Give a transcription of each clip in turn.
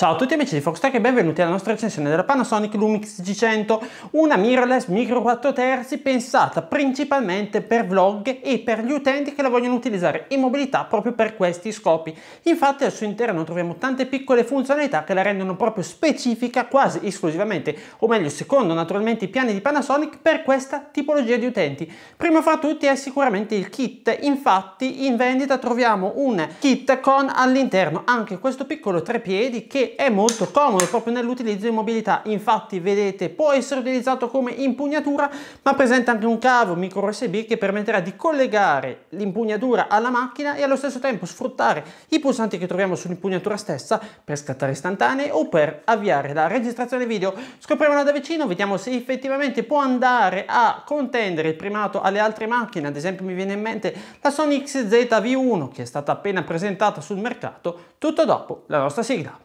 Ciao a tutti amici di Foxtech e benvenuti alla nostra recensione della Panasonic Lumix G100, una mirrorless micro 4 terzi pensata principalmente per vlog e per gli utenti che la vogliono utilizzare in mobilità proprio per questi scopi. Infatti al suo interno troviamo tante piccole funzionalità che la rendono proprio specifica quasi esclusivamente, o meglio secondo naturalmente i piani di Panasonic per questa tipologia di utenti. Primo fra tutti è sicuramente il kit, infatti in vendita troviamo un kit con all'interno anche questo piccolo trepiedi che è molto comodo proprio nell'utilizzo in mobilità. Infatti vedete può essere utilizzato come impugnatura ma presenta anche un cavo micro USB che permetterà di collegare l'impugnatura alla macchina e allo stesso tempo sfruttare i pulsanti che troviamo sull'impugnatura stessa per scattare istantanee o per avviare la registrazione video. Scopriamola da vicino, vediamo se effettivamente può andare a contendere il primato alle altre macchine, ad esempio mi viene in mente la Sony XZ V1 che è stata appena presentata sul mercato, tutto dopo la nostra sigla.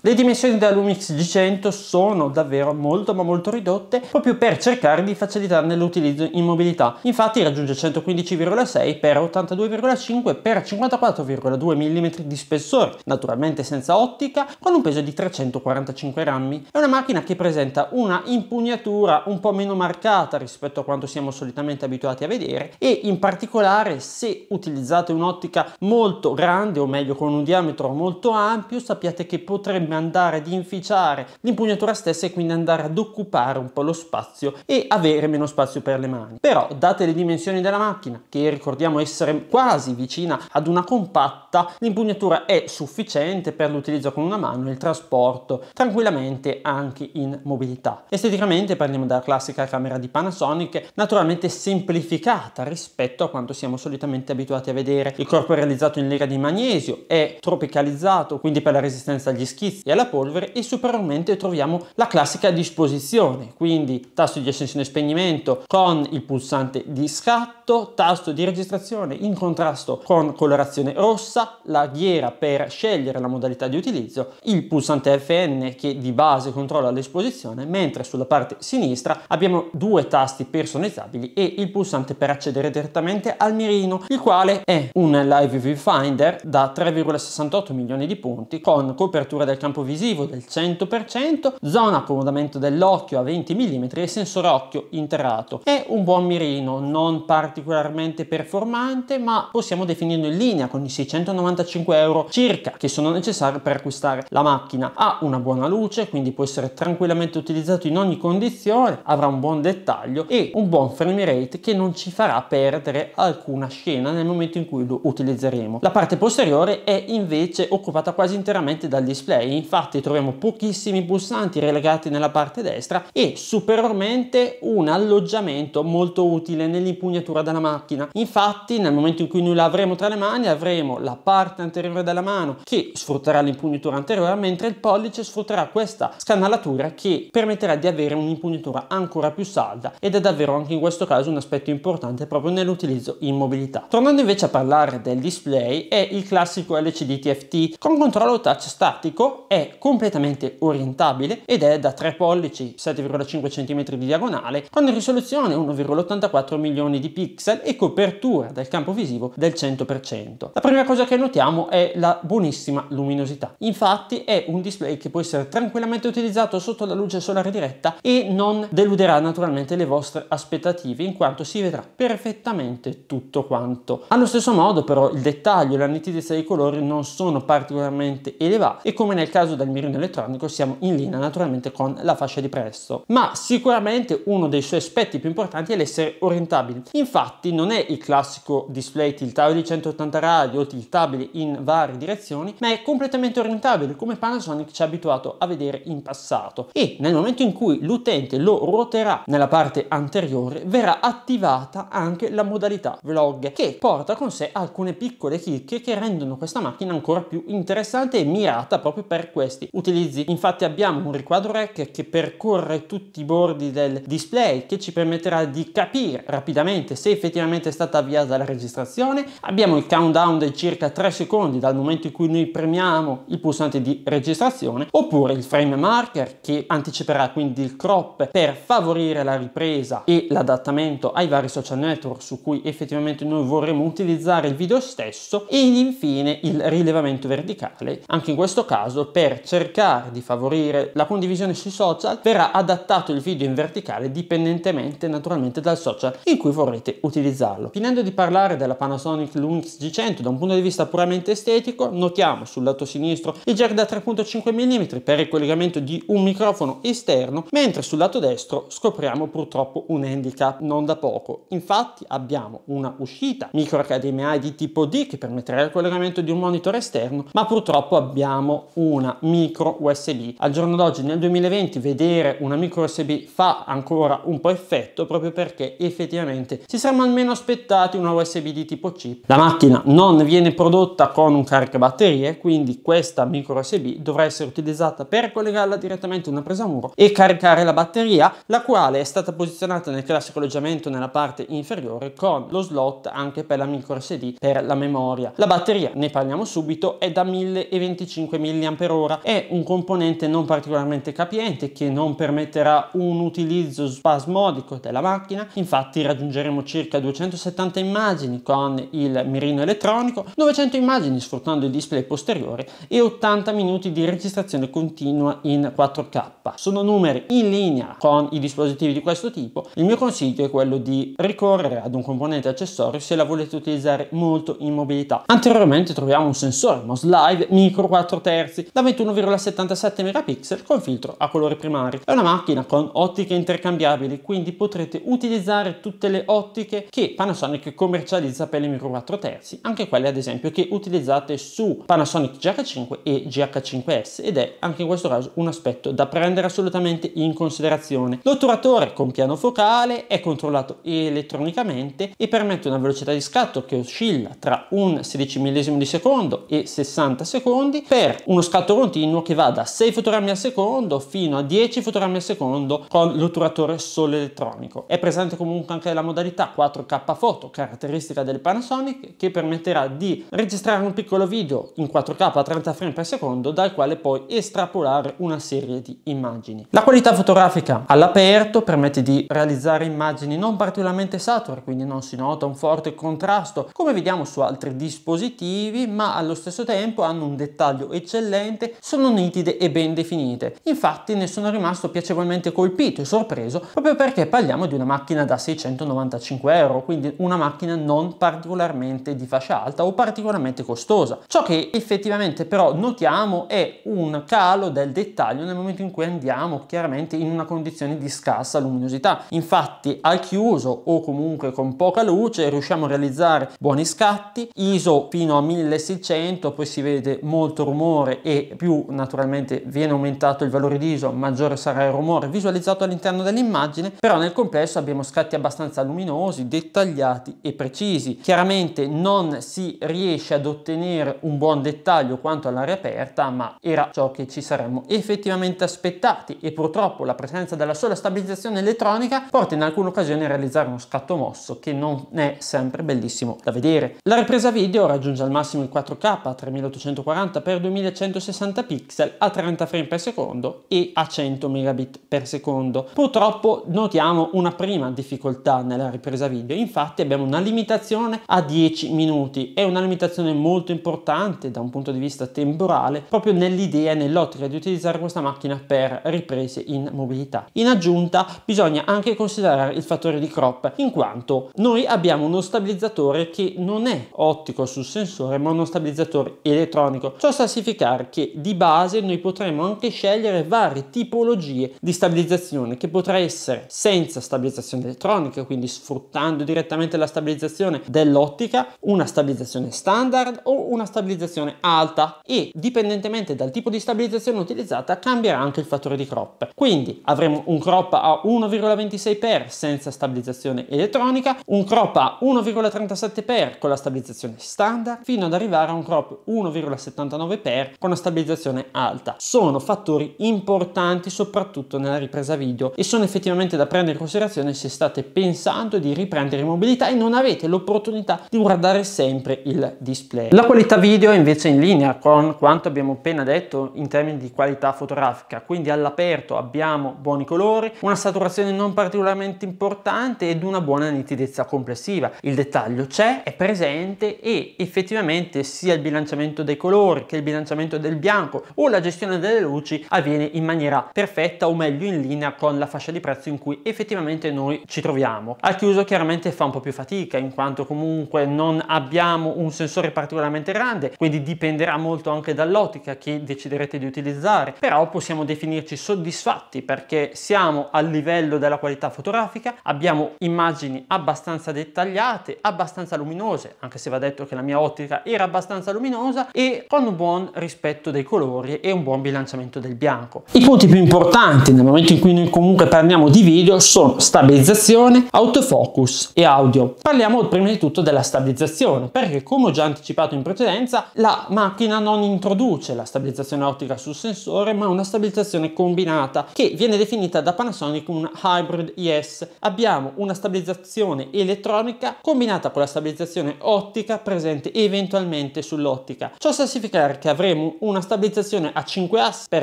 Le dimensioni della Lumix G100 sono davvero molto ma molto ridotte proprio per cercare di facilitarne l'utilizzo in mobilità. Infatti raggiunge 115,6 x 82,5 x 54,2 mm di spessore, naturalmente senza ottica, con un peso di 345 grammi. È una macchina che presenta una impugnatura un po' meno marcata rispetto a quanto siamo solitamente abituati a vedere e in particolare se utilizzate un'ottica molto grande o meglio con un diametro molto ampio sappiate che potrebbe potrebbe andare ad inficiare l'impugnatura stessa e quindi andare ad occupare un po' lo spazio e avere meno spazio per le mani. Però, date le dimensioni della macchina, che ricordiamo essere quasi vicina ad una compatta, l'impugnatura è sufficiente per l'utilizzo con una mano e il trasporto tranquillamente anche in mobilità. Esteticamente parliamo della classica camera di Panasonic, naturalmente semplificata rispetto a quanto siamo solitamente abituati a vedere. Il corpo è realizzato in lega di magnesio, è tropicalizzato, quindi per la resistenza agli schizzi e alla polvere e superiormente troviamo la classica disposizione, quindi tasto di accensione e spegnimento con il pulsante di scatto piatto, tasto di registrazione in contrasto con colorazione rossa, la ghiera per scegliere la modalità di utilizzo, il pulsante FN che di base controlla l'esposizione, mentre sulla parte sinistra abbiamo due tasti personalizzabili e il pulsante per accedere direttamente al mirino, il quale è un live viewfinder da 3,68 milioni di punti con copertura del campo visivo del 100%, zona accomodamento dell'occhio a 20 mm e sensore occhio interrato. È un buon mirino, non parte particolarmente performante ma possiamo definirlo in linea con i 695 euro circa che sono necessari per acquistare la macchina ha una buona luce quindi può essere tranquillamente utilizzato in ogni condizione avrà un buon dettaglio e un buon frame rate che non ci farà perdere alcuna scena nel momento in cui lo utilizzeremo la parte posteriore è invece occupata quasi interamente dal display infatti troviamo pochissimi pulsanti relegati nella parte destra e superiormente un alloggiamento molto utile nell'impugnatura dalla macchina. Infatti nel momento in cui noi la avremo tra le mani avremo la parte anteriore della mano che sfrutterà l'impugnatura anteriore mentre il pollice sfrutterà questa scanalatura che permetterà di avere un'impugnatura ancora più salda ed è davvero anche in questo caso un aspetto importante proprio nell'utilizzo in mobilità. Tornando invece a parlare del display è il classico LCD TFT con controllo touch statico, è completamente orientabile ed è da 3 pollici 7,5 cm di diagonale con risoluzione 1,84 milioni di pixel pixel e copertura del campo visivo del 100%. La prima cosa che notiamo è la buonissima luminosità. Infatti è un display che può essere tranquillamente utilizzato sotto la luce solare diretta e non deluderà naturalmente le vostre aspettative in quanto si vedrà perfettamente tutto quanto. Allo stesso modo però il dettaglio e la nitidezza dei colori non sono particolarmente elevati e come nel caso del mirino elettronico siamo in linea naturalmente con la fascia di prezzo. Ma sicuramente uno dei suoi aspetti più importanti è l'essere orientabile. Infatti infatti non è il classico display tiltabile di 180 gradi o tiltabile in varie direzioni, ma è completamente orientabile come Panasonic ci ha abituato a vedere in passato e nel momento in cui l'utente lo ruoterà nella parte anteriore verrà attivata anche la modalità vlog che porta con sé alcune piccole chicche che rendono questa macchina ancora più interessante e mirata proprio per questi utilizzi. Infatti abbiamo un riquadro rack che percorre tutti i bordi del display che ci permetterà di capire rapidamente se se effettivamente è stata avviata la registrazione, abbiamo il countdown di circa 3 secondi dal momento in cui noi premiamo il pulsante di registrazione, oppure il frame marker che anticiperà quindi il crop per favorire la ripresa e l'adattamento ai vari social network su cui effettivamente noi vorremmo utilizzare il video stesso e infine il rilevamento verticale, anche in questo caso per cercare di favorire la condivisione sui social verrà adattato il video in verticale dipendentemente naturalmente dal social in cui vorrete utilizzarlo. Finendo di parlare della Panasonic Lumix G100 da un punto di vista puramente estetico, notiamo sul lato sinistro il jack da 3.5 mm per il collegamento di un microfono esterno, mentre sul lato destro scopriamo purtroppo un handicap non da poco. Infatti abbiamo una uscita micro HDMI di tipo D che permetterà il collegamento di un monitor esterno, ma purtroppo abbiamo una micro USB. Al giorno d'oggi nel 2020 vedere una micro USB fa ancora un po' effetto proprio perché effettivamente si sarà saremmo almeno aspettati una USB di tipo C. La macchina non viene prodotta con un caricabatterie, quindi questa micro USB dovrà essere utilizzata per collegarla direttamente a una presa muro e caricare la batteria, la quale è stata posizionata nel classico alloggiamento nella parte inferiore con lo slot anche per la micro SD per la memoria. La batteria, ne parliamo subito, è da 1025 mAh, è un componente non particolarmente capiente che non permetterà un utilizzo spasmodico della macchina, infatti raggiungeremo circa circa 270 immagini con il mirino elettronico, 900 immagini sfruttando il display posteriore e 80 minuti di registrazione continua in 4K. Sono numeri in linea con i dispositivi di questo tipo. Il mio consiglio è quello di ricorrere ad un componente accessorio se la volete utilizzare molto in mobilità. Anteriormente troviamo un sensore MOS Live micro 4 terzi da 21,77 megapixel con filtro a colori primari. È una macchina con ottiche intercambiabili, quindi potrete utilizzare tutte le ottiche specifiche che Panasonic commercializza per le micro 4 terzi, anche quelle ad esempio che utilizzate su Panasonic GH5 e GH5S ed è anche in questo caso un aspetto da prendere assolutamente in considerazione. L'otturatore con piano focale è controllato elettronicamente e permette una velocità di scatto che oscilla tra un 16 millesimo di secondo e 60 secondi per uno scatto continuo che va da 6 fotogrammi al secondo fino a 10 fotogrammi al secondo con l'otturatore solo elettronico. È presente comunque anche la modalità 4K foto, caratteristica del Panasonic, che permetterà di registrare un piccolo video in 4K a 30 frame per secondo dal quale poi estrapolare una serie di immagini. La qualità fotografica all'aperto permette di realizzare immagini non particolarmente sature, quindi non si nota un forte contrasto come vediamo su altri dispositivi, ma allo stesso tempo hanno un dettaglio eccellente, sono nitide e ben definite. Infatti ne sono rimasto piacevolmente colpito e sorpreso proprio perché parliamo di una macchina da 695 euro, quindi una macchina non particolarmente di fascia alta o particolarmente costosa. Ciò che effettivamente però notiamo è un calo del dettaglio nel momento in cui andiamo chiaramente in una condizione di scarsa luminosità. Infatti al chiuso o comunque con poca luce riusciamo a realizzare buoni scatti, ISO fino a 1600, poi si vede molto rumore e più naturalmente viene aumentato il valore di ISO, maggiore sarà il rumore visualizzato all'interno dell'immagine, però nel complesso abbiamo scatti abbastanza luminosi numerosi, dettagliati e precisi. Chiaramente non si riesce ad ottenere un buon dettaglio quanto all'aria aperta, ma era ciò che ci saremmo effettivamente aspettati e purtroppo la presenza della sola stabilizzazione elettronica porta in alcune occasioni a realizzare uno scatto mosso che non è sempre bellissimo da vedere. La ripresa video raggiunge al massimo il 4K a 3840x2160 pixel a 30 frame per secondo e a 100 megabit per secondo. Purtroppo notiamo una prima difficoltà nella ripresa video. Infatti abbiamo una limitazione a 10 minuti. È una limitazione molto importante da un punto di vista temporale proprio nell'idea e nell'ottica di utilizzare questa macchina per riprese in mobilità. In aggiunta bisogna anche considerare il fattore di crop in quanto noi abbiamo uno stabilizzatore che non è ottico sul sensore ma uno stabilizzatore elettronico. Ciò sta a significare che di base noi potremo anche scegliere varie tipologie di stabilizzazione che potrà essere senza stabilizzazione elettronica quindi sfruttando sfruttando direttamente la stabilizzazione dell'ottica, una stabilizzazione standard o una stabilizzazione alta e dipendentemente dal tipo di stabilizzazione utilizzata cambierà anche il fattore di crop. Quindi avremo un crop a 1,26x senza stabilizzazione elettronica, un crop a 1,37x con la stabilizzazione standard, fino ad arrivare a un crop 1,79x con la stabilizzazione alta. Sono fattori importanti soprattutto nella ripresa video e sono effettivamente da prendere in considerazione se state pensando di riprendere mobilità e non avete l'opportunità di guardare sempre il display. La qualità video è invece in linea con quanto abbiamo appena detto in termini di qualità fotografica, quindi all'aperto abbiamo buoni colori, una saturazione non particolarmente importante ed una buona nitidezza complessiva. Il dettaglio c'è, è presente e effettivamente sia il bilanciamento dei colori che il bilanciamento del bianco o la gestione delle luci avviene in maniera perfetta o meglio in linea con la fascia di prezzo in cui effettivamente noi ci troviamo. Al chiuso chiaramente fa un po' più fatica in quanto comunque non abbiamo un sensore particolarmente grande, quindi dipenderà molto anche dall'ottica che deciderete di utilizzare, però possiamo definirci soddisfatti perché siamo al livello della qualità fotografica, abbiamo immagini abbastanza dettagliate, abbastanza luminose, anche se va detto che la mia ottica era abbastanza luminosa e con un buon rispetto dei colori e un buon bilanciamento del bianco. I punti più importanti nel momento in cui noi comunque parliamo di video sono stabilizzazione, autofocus, focus e audio. Parliamo prima di tutto della stabilizzazione, perché come ho già anticipato in precedenza, la macchina non introduce la stabilizzazione ottica sul sensore, ma una stabilizzazione combinata che viene definita da Panasonic un hybrid ES. Abbiamo una stabilizzazione elettronica combinata con la stabilizzazione ottica presente eventualmente sull'ottica. Ciò sta a significare che avremo una stabilizzazione a 5 assi per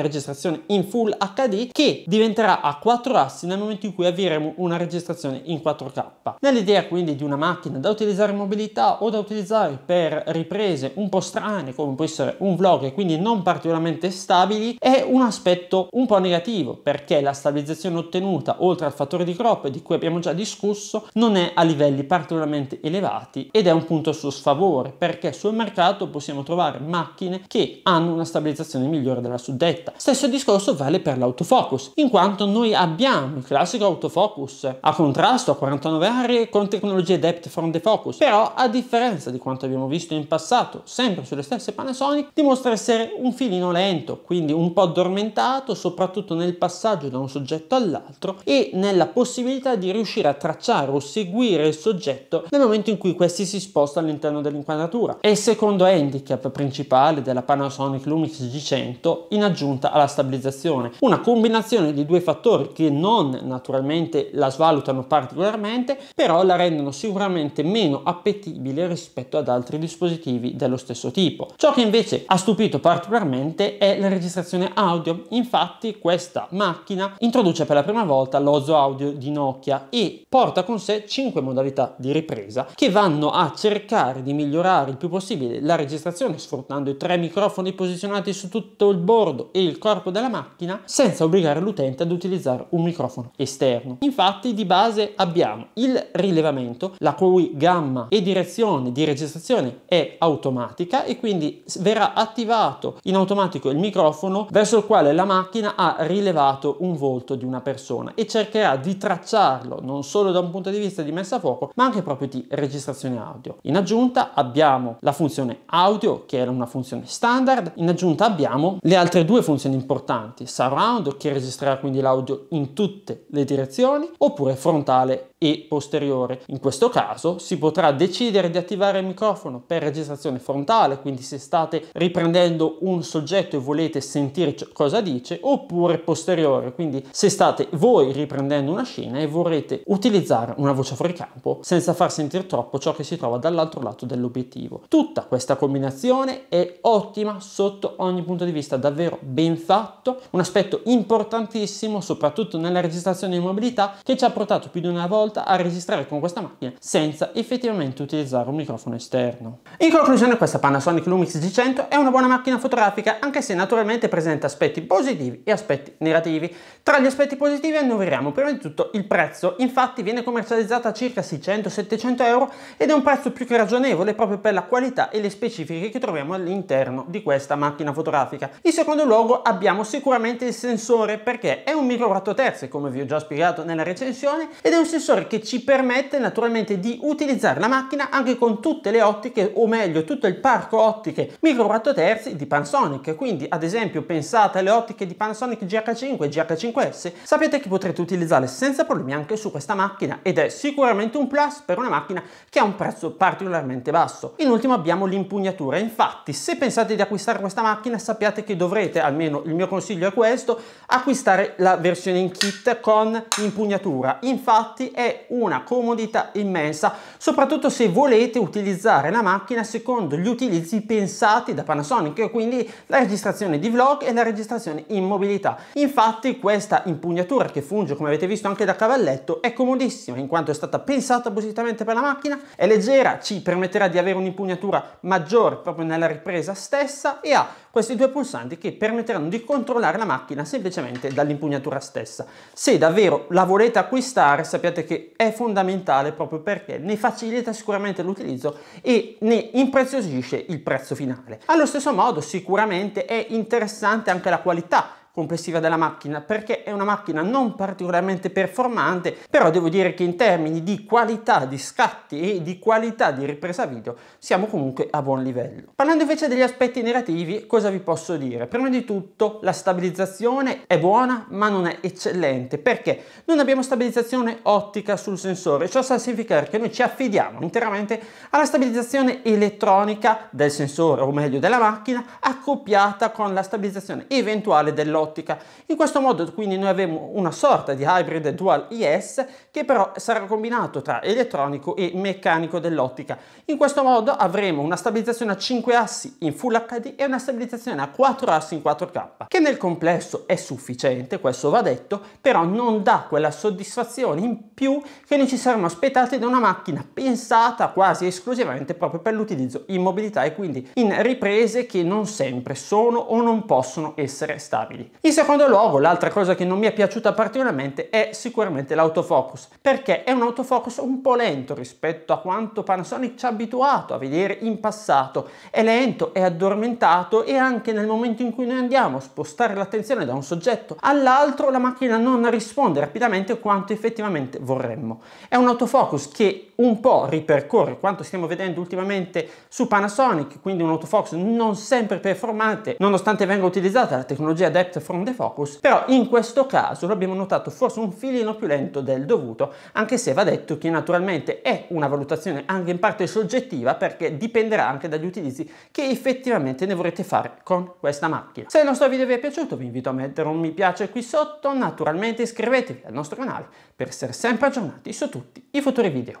registrazione in Full HD che diventerà a 4 assi nel momento in cui avvieremo una registrazione in 4K. Nell'idea quindi di una macchina da utilizzare in mobilità o da utilizzare per riprese un po' strane come può essere un vlog e quindi non particolarmente stabili è un aspetto un po' negativo perché la stabilizzazione ottenuta oltre al fattore di crop di cui abbiamo già discusso non è a livelli particolarmente elevati ed è un punto a suo sfavore perché sul mercato possiamo trovare macchine che hanno una stabilizzazione migliore della suddetta. Stesso discorso vale per l'autofocus in quanto noi abbiamo il classico autofocus a contrasto a 49 anni migliorare con tecnologie depth from the focus, però a differenza di quanto abbiamo visto in passato, sempre sulle stesse Panasonic, dimostra essere un filino lento, quindi un po' addormentato, soprattutto nel passaggio da un soggetto all'altro e nella possibilità di riuscire a tracciare o seguire il soggetto nel momento in cui questi si sposta all'interno dell'inquadratura. È il secondo handicap principale della Panasonic Lumix G100 in aggiunta alla stabilizzazione, una combinazione di due fattori che non naturalmente la svalutano particolarmente però la rendono sicuramente meno appetibile rispetto ad altri dispositivi dello stesso tipo. Ciò che invece ha stupito particolarmente è la registrazione audio. Infatti questa macchina introduce per la prima volta l'Ozo Audio di Nokia e porta con sé 5 modalità di ripresa che vanno a cercare di migliorare il più possibile la registrazione sfruttando i tre microfoni posizionati su tutto il bordo e il corpo della macchina senza obbligare l'utente ad utilizzare un microfono esterno. Infatti di base abbiamo il rilevamento, la cui gamma e direzione di registrazione è automatica e quindi verrà attivato in automatico il microfono verso il quale la macchina ha rilevato un volto di una persona e cercherà di tracciarlo non solo da un punto di vista di messa a fuoco ma anche proprio di registrazione audio. In aggiunta abbiamo la funzione audio che era una funzione standard, in aggiunta abbiamo le altre due funzioni importanti, surround che registrerà quindi l'audio in tutte le direzioni oppure frontale e posteriore. In questo caso si potrà decidere di attivare il microfono per registrazione frontale, quindi se state riprendendo un soggetto e volete sentire cosa dice, oppure posteriore, quindi se state voi riprendendo una scena e vorrete utilizzare una voce fuori campo senza far sentire troppo ciò che si trova dall'altro lato dell'obiettivo. Tutta questa combinazione è ottima sotto ogni punto di vista, davvero ben fatto, un aspetto importantissimo soprattutto nella registrazione di mobilità che ci ha portato più di una volta volta a registrare con questa macchina senza effettivamente utilizzare un microfono esterno. In conclusione questa Panasonic Lumix G100 è una buona macchina fotografica anche se naturalmente presenta aspetti positivi e aspetti negativi. Tra gli aspetti positivi annoveriamo prima di tutto il prezzo, infatti viene commercializzata a circa 600-700 euro ed è un prezzo più che ragionevole proprio per la qualità e le specifiche che troviamo all'interno di questa macchina fotografica. In secondo luogo abbiamo sicuramente il sensore perché è un micro 4 terzi come vi ho già spiegato nella recensione ed è un sensore sensore che ci permette naturalmente di utilizzare la macchina anche con tutte le ottiche o meglio tutto il parco ottiche micro 4 terzi di Panasonic quindi ad esempio pensate alle ottiche di Panasonic GH5 e GH5S sapete che potrete utilizzarle senza problemi anche su questa macchina ed è sicuramente un plus per una macchina che ha un prezzo particolarmente basso in ultimo abbiamo l'impugnatura infatti se pensate di acquistare questa macchina sappiate che dovrete almeno il mio consiglio è questo acquistare la versione in kit con impugnatura infatti è una comodità immensa, soprattutto se volete utilizzare la macchina secondo gli utilizzi pensati da Panasonic, quindi la registrazione di vlog e la registrazione in mobilità. Infatti questa impugnatura che funge come avete visto anche da cavalletto è comodissima in quanto è stata pensata appositamente per la macchina, è leggera, ci permetterà di avere un'impugnatura maggiore proprio nella ripresa stessa e ha questi due pulsanti che permetteranno di controllare la macchina semplicemente dall'impugnatura stessa. Se davvero la volete acquistare sappiate che che è fondamentale proprio perché ne facilita sicuramente l'utilizzo e ne impreziosisce il prezzo finale. Allo stesso modo sicuramente è interessante anche la qualità complessiva della macchina perché è una macchina non particolarmente performante però devo dire che in termini di qualità di scatti e di qualità di ripresa video siamo comunque a buon livello. Parlando invece degli aspetti negativi cosa vi posso dire? Prima di tutto la stabilizzazione è buona ma non è eccellente perché non abbiamo stabilizzazione ottica sul sensore ciò significa che noi ci affidiamo interamente alla stabilizzazione elettronica del sensore o meglio della macchina accoppiata con la stabilizzazione eventuale dell'ottica ottica. In questo modo quindi noi avremo una sorta di hybrid dual IS che però sarà combinato tra elettronico e meccanico dell'ottica. In questo modo avremo una stabilizzazione a 5 assi in Full HD e una stabilizzazione a 4 assi in 4K, che nel complesso è sufficiente, questo va detto, però non dà quella soddisfazione in più che noi ci saremmo aspettati da una macchina pensata quasi esclusivamente proprio per l'utilizzo in mobilità e quindi in riprese che non sempre sono o non possono essere stabili. In secondo luogo, l'altra cosa che non mi è piaciuta particolarmente è sicuramente l'autofocus, perché è un autofocus un po' lento rispetto a quanto Panasonic ci ha abituato a vedere in passato. È lento, è addormentato e anche nel momento in cui noi andiamo a spostare l'attenzione da un soggetto all'altro, la macchina non risponde rapidamente quanto effettivamente vorremmo. È un autofocus che un po' ripercorre quanto stiamo vedendo ultimamente su Panasonic, quindi un autofocus non sempre performante, nonostante venga utilizzata la tecnologia Depth From the Focus, però in questo caso l'abbiamo notato forse un filino più lento del dovuto, anche se va detto che naturalmente è una valutazione anche in parte soggettiva perché dipenderà anche dagli utilizzi che effettivamente ne vorrete fare con questa macchina. Se il nostro video vi è piaciuto vi invito a mettere un mi piace qui sotto, naturalmente iscrivetevi al nostro canale per essere sempre aggiornati su tutti i futuri video.